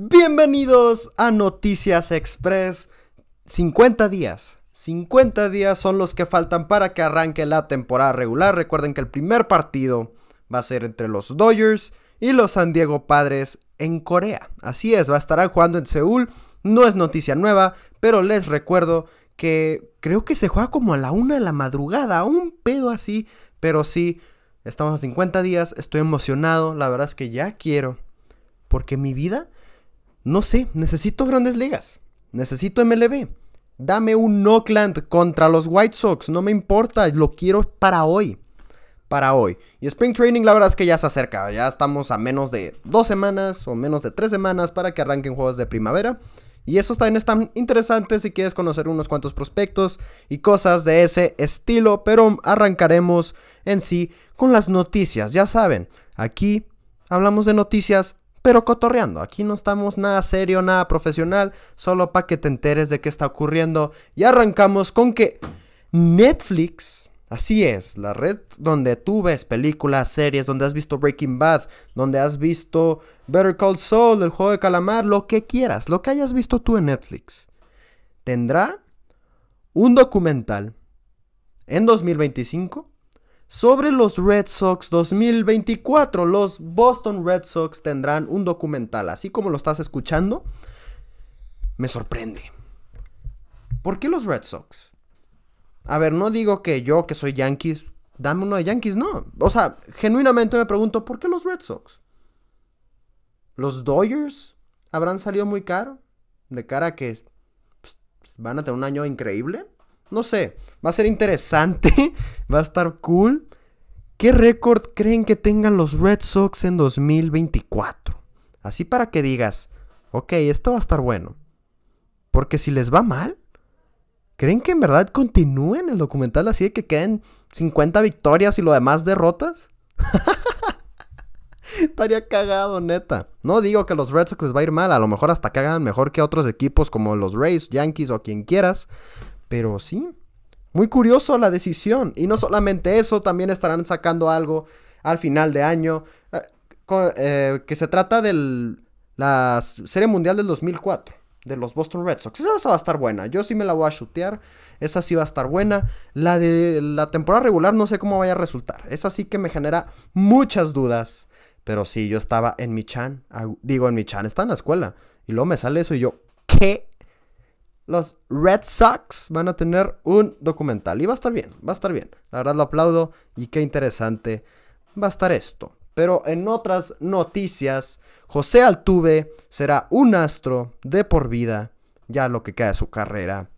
Bienvenidos a Noticias Express. 50 días. 50 días son los que faltan para que arranque la temporada regular. Recuerden que el primer partido va a ser entre los Dodgers y los San Diego Padres en Corea. Así es, va a estar jugando en Seúl. No es noticia nueva, pero les recuerdo que creo que se juega como a la una de la madrugada, un pedo así, pero sí, estamos a 50 días, estoy emocionado, la verdad es que ya quiero, porque mi vida no sé, necesito grandes ligas, necesito MLB. Dame un Oakland contra los White Sox, no me importa, lo quiero para hoy. Para hoy. Y Spring Training, la verdad es que ya se acerca. Ya estamos a menos de dos semanas o menos de tres semanas para que arranquen juegos de primavera. Y esos también están interesantes si quieres conocer unos cuantos prospectos y cosas de ese estilo. Pero arrancaremos en sí con las noticias. Ya saben, aquí hablamos de noticias pero cotorreando. Aquí no estamos nada serio, nada profesional, solo para que te enteres de qué está ocurriendo. Y arrancamos con que Netflix, así es, la red donde tú ves películas, series, donde has visto Breaking Bad, donde has visto Better Call Saul, el juego de calamar, lo que quieras, lo que hayas visto tú en Netflix, tendrá un documental en 2025 sobre los Red Sox 2024. Los Boston Red Sox tendrán un documental, así como lo estás escuchando. Me sorprende. ¿Por qué los Red Sox? A ver, no digo que yo, que soy Yankees, dame uno de Yankees, no. O sea, genuinamente me pregunto, ¿por qué los Red Sox? ¿Los Dodgers habrán salido muy caro? De cara a que pues, van a tener un año increíble. No sé, va a ser interesante, va a estar cool. ¿Qué récord creen que tengan los Red Sox en 2024? Así para que digas, ok, esto va a estar bueno. Porque si les va mal, ¿creen que en verdad continúen el documental así de que queden 50 victorias y lo demás derrotas? Estaría cagado, neta. No digo que los Red Sox les va a ir mal, a lo mejor hasta cagan mejor que otros equipos como los Rays, Yankees o quien quieras. Pero sí, muy curioso la decisión. Y no solamente eso, también estarán sacando algo al final de año. Eh, eh, que se trata de la Serie Mundial del 2004. De los Boston Red Sox. Esa va a estar buena. Yo sí me la voy a chutear. Esa sí va a estar buena. La de la temporada regular no sé cómo vaya a resultar. Esa sí que me genera muchas dudas. Pero sí, yo estaba en mi chan. Digo, en mi chan. Estaba en la escuela. Y luego me sale eso y yo, ¿qué los Red Sox van a tener un documental. Y va a estar bien, va a estar bien. La verdad lo aplaudo y qué interesante va a estar esto. Pero en otras noticias, José Altuve será un astro de por vida, ya lo que queda de su carrera.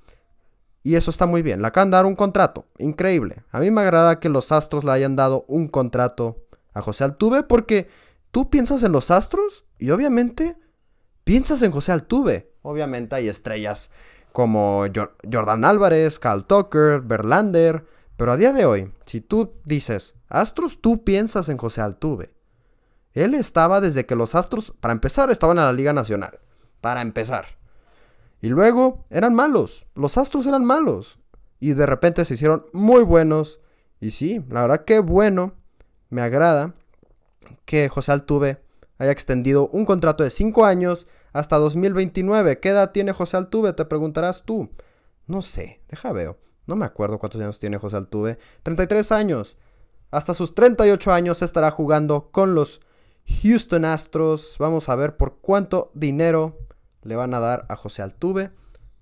Y eso está muy bien. Le acaban de dar un contrato. Increíble. A mí me agrada que los astros le hayan dado un contrato a José Altuve porque tú piensas en los astros y obviamente piensas en José Altuve. Obviamente hay estrellas como Jordan Álvarez, Cal Tucker, Berlander... Pero a día de hoy, si tú dices Astros, tú piensas en José Altuve. Él estaba desde que los Astros, para empezar, estaban en la Liga Nacional. Para empezar. Y luego eran malos. Los Astros eran malos. Y de repente se hicieron muy buenos. Y sí, la verdad que bueno. Me agrada que José Altuve haya extendido un contrato de 5 años hasta 2029. ¿Qué edad tiene José Altuve? Te preguntarás tú. No sé, deja veo. No me acuerdo cuántos años tiene José Altuve. 33 años. Hasta sus 38 años estará jugando con los Houston Astros. Vamos a ver por cuánto dinero le van a dar a José Altuve.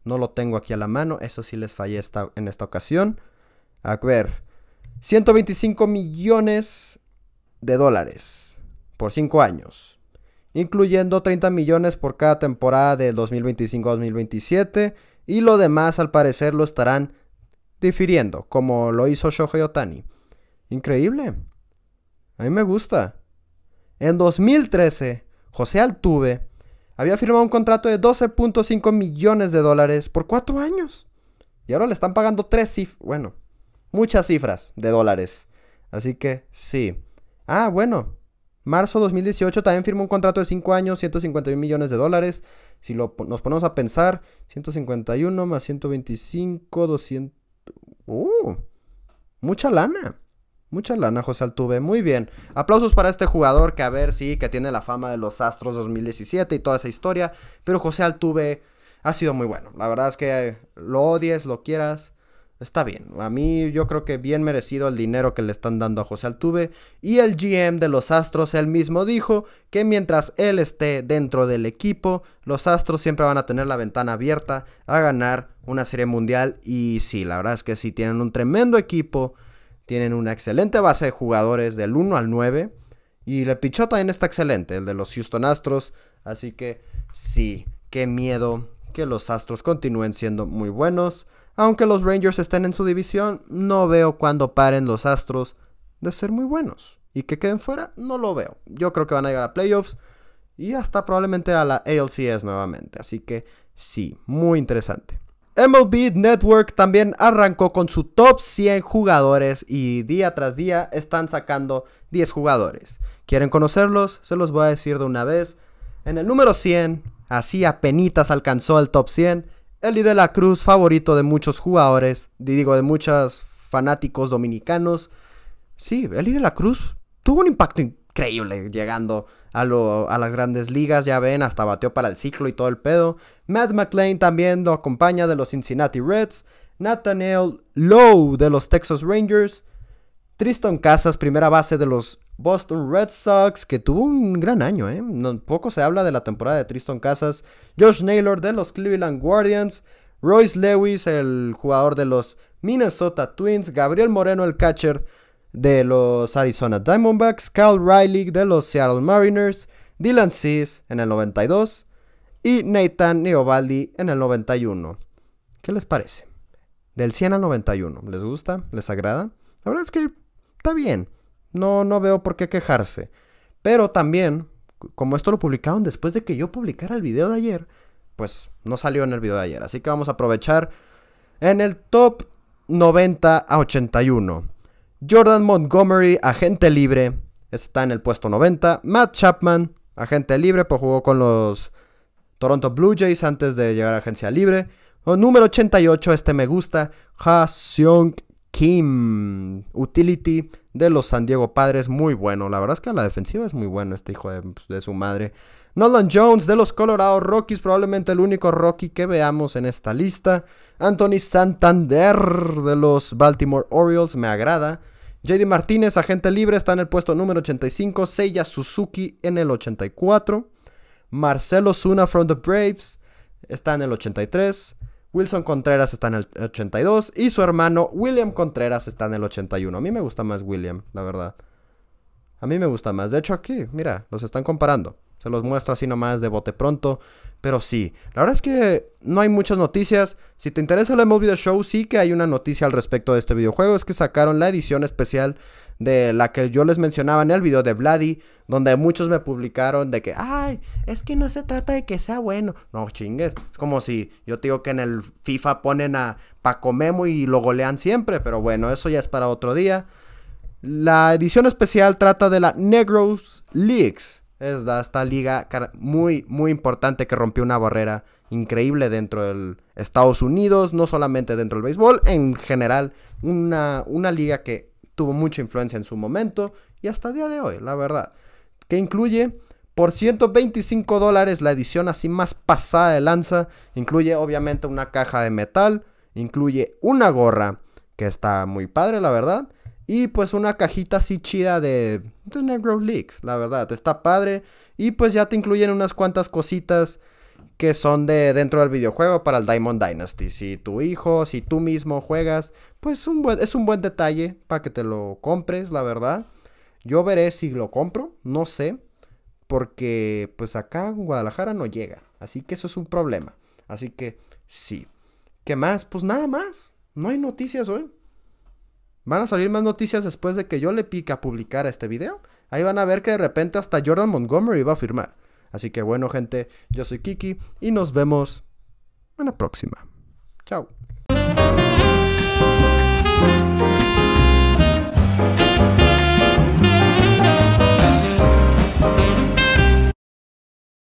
No lo tengo aquí a la mano, eso sí les fallé en esta ocasión. A ver, 125 millones de dólares por 5 años incluyendo 30 millones por cada temporada de 2025 2027 y lo demás al parecer lo estarán difiriendo, como lo hizo Shohei Otani. Increíble. A mí me gusta. En 2013, José Altuve había firmado un contrato de 12.5 millones de dólares por 4 años. Y ahora le están pagando tres cifras, bueno, muchas cifras de dólares. Así que sí. Ah, bueno, Marzo 2018 también firmó un contrato de 5 años, 151 millones de dólares. Si lo, nos ponemos a pensar, 151 más 125, 200... ¡Uh! Mucha lana. Mucha lana, José Altuve. Muy bien. Aplausos para este jugador que a ver, sí, que tiene la fama de los Astros 2017 y toda esa historia. Pero José Altuve ha sido muy bueno. La verdad es que lo odies, lo quieras. Está bien, a mí yo creo que bien merecido el dinero que le están dando a José Altuve y el GM de los Astros él mismo dijo que mientras él esté dentro del equipo, los Astros siempre van a tener la ventana abierta a ganar una serie mundial y sí, la verdad es que sí tienen un tremendo equipo, tienen una excelente base de jugadores del 1 al 9 y el pichota también está excelente, el de los Houston Astros, así que sí, qué miedo que los Astros continúen siendo muy buenos. Aunque los Rangers estén en su división, no veo cuándo paren los Astros de ser muy buenos. Y que queden fuera, no lo veo. Yo creo que van a llegar a playoffs y hasta probablemente a la ALCS nuevamente. Así que sí, muy interesante. MLB Network también arrancó con su top 100 jugadores y día tras día están sacando 10 jugadores. ¿Quieren conocerlos? Se los voy a decir de una vez. En el número 100, así a penitas alcanzó el top 100 Eli de la Cruz, favorito de muchos jugadores, digo, de muchos fanáticos dominicanos. Sí, Eli de la Cruz tuvo un impacto increíble llegando a, las grandes ligas, ya ven, hasta bateó para el ciclo y todo el pedo. Matt McLean también lo acompaña de los Cincinnati Reds. Nathaniel Lowe de los Texas Rangers. Tristan Casas, primera base de los Boston Red Sox, que tuvo un gran año, ¿eh? poco se habla de la temporada de Tristan Casas. Josh Naylor de los Cleveland Guardians. Royce Lewis, el jugador de los Minnesota Twins. Gabriel Moreno, el catcher de los Arizona Diamondbacks. Kyle Riley de los Seattle Mariners. Dylan Seas en el 92. Y Nathan Neobaldi en el 91. ¿Qué les parece? Del 100 al 91. ¿Les gusta? ¿Les agrada? La verdad es que está bien. No, no veo por qué quejarse. Pero también, como esto lo publicaron después de que yo publicara el video de ayer, pues no salió en el video de ayer. Así que vamos a aprovechar en el top 90 a 81. Jordan Montgomery, agente libre, está en el puesto 90. Matt Chapman, agente libre, pues jugó con los Toronto Blue Jays antes de llegar a agencia libre. O número 88, este me gusta, Ha Seong Kim, utility de los San Diego Padres, muy bueno. La verdad es que la defensiva es muy bueno este hijo pues, de, su madre. Nolan Jones de los Colorado Rockies, probablemente el único Rocky que veamos en esta lista. Anthony Santander de los Baltimore Orioles, me agrada. JD Martínez, agente libre, está en el puesto número 85. Seiya Suzuki en el 84. Marcelo Zuna from the Braves está en el 83. Wilson Contreras está en el 82 y su hermano William Contreras está en el 81. A mí me gusta más William, la verdad. A mí me gusta más. De hecho, aquí, mira, los están comparando. Se los muestro así nomás de bote pronto. Pero sí, la verdad es que no hay muchas noticias. Si te interesa la Movie Show, sí que hay una noticia al respecto de este videojuego. Es que sacaron la edición especial de la que yo les mencionaba en el video de Vladi, donde muchos me publicaron de que, ay, es que no se trata de que sea bueno. No, chingues. Es como si yo te digo que en el FIFA ponen a Paco Memo y lo golean siempre, pero bueno, eso ya es para otro día. La edición especial trata de la Negros Leagues esta liga muy, muy importante que rompió una barrera increíble dentro del Estados Unidos, no solamente dentro del béisbol, en general, una, una liga que tuvo mucha influencia en su momento y hasta el día de hoy, la verdad. Que incluye por 125 dólares la edición así más pasada de lanza. Incluye obviamente una caja de metal, incluye una gorra, que está muy padre, la verdad. Y pues una cajita así chida de, The pues, Negro Leaks, la verdad, está padre. Y pues ya te incluyen unas cuantas cositas que son de dentro del videojuego para el Diamond Dynasty. Si tu hijo, si tú mismo juegas, pues es un buen detalle para que te lo compres, la verdad. Yo veré si lo compro, no sé, porque pues acá en Guadalajara no llega. Así que eso es un problema. Así que sí. ¿Qué más? Pues nada más. No hay noticias hoy. Van a salir más noticias después de que yo le pique a publicar este video. Ahí van a ver que de repente hasta Jordan Montgomery va a firmar. Así que bueno, gente, yo soy Kiki y nos vemos en la próxima. Chao.